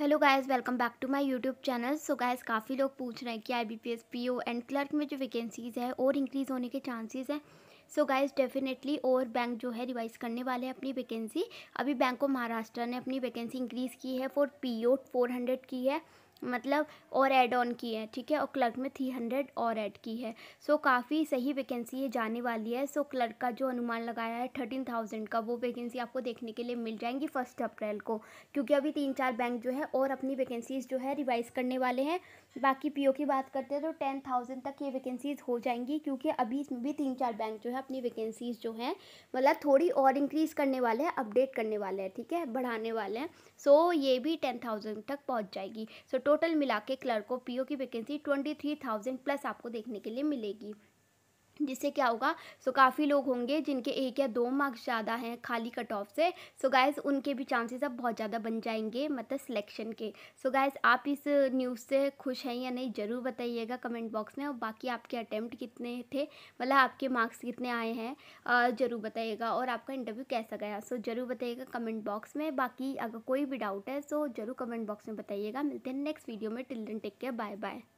hello guys welcome back to my YouTube channel so guys काफ़ी लोग पूछ रहे हैं कि I B P S P O and clerk में जो वैकेंसीज़ है और इंक्रीज़ होने के चांसेस हैं सो गाइज़ डेफिनेटली और बैंक जो है रिवाइज करने वाले हैं अपनी वैकेंसी अभी बैंक ऑफ महाराष्ट्र ने अपनी वैकेंसी इंक्रीज़ की है for P O four hundred की है मतलब और ऐड ऑन की है ठीक है और क्लर्क में थ्री हंड्रेड और ऐड की है सो so, काफ़ी सही वैकेंसी ये जाने वाली है सो so, क्लर्क का जो अनुमान लगाया है थर्टीन थाउजेंड का वो वैकेंसी आपको देखने के लिए मिल जाएंगी फर्स्ट अप्रैल को क्योंकि अभी तीन चार बैंक जो है और अपनी वैकेंसीज़ जो है रिवाइज़ करने वाले हैं बाकी पी की बात करते हैं तो टेन थाउजेंड तक ये वैकेंसीज़ हो जाएंगी क्योंकि अभी भी तीन चार बैंक जो है अपनी वैकेंसीज़ जो हैं मतलब थोड़ी और इंक्रीज़ करने वाले हैं अपडेट करने वाले हैं ठीक है बढ़ाने वाले हैं सो so, ये भी टेन थाउजेंड तक पहुंच जाएगी सो so, टोटल मिला के क्लर्क और पी की vacancy twenty three thousand plus आपको देखने के लिए मिलेगी जिससे क्या होगा सो so, काफ़ी लोग होंगे जिनके एक या दो मार्क्स ज़्यादा हैं खाली कट ऑफ से सो so, उनके भी चांसेस अब बहुत ज़्यादा बन जाएंगे मतलब सिलेक्शन के सो so, आप इस न्यूज़ से खुश हैं या नहीं ज़रूर बताइएगा कमेंट बॉक्स में और बाकी आपके अटैम्प्ट कितने थे मतलब आपके मार्क्स कितने आए हैं ज़रूर बताइएगा और आपका इंटरव्यू कैसा गया सो so, ज़रूर बताइएगा कमेंट बॉक्स में बाकी अगर कोई भी डाउट है सो so, ज़रूर कमेंट बॉक्स में बताइएगा मिलते हैं नेक्स्ट वीडियो में till take care bye bye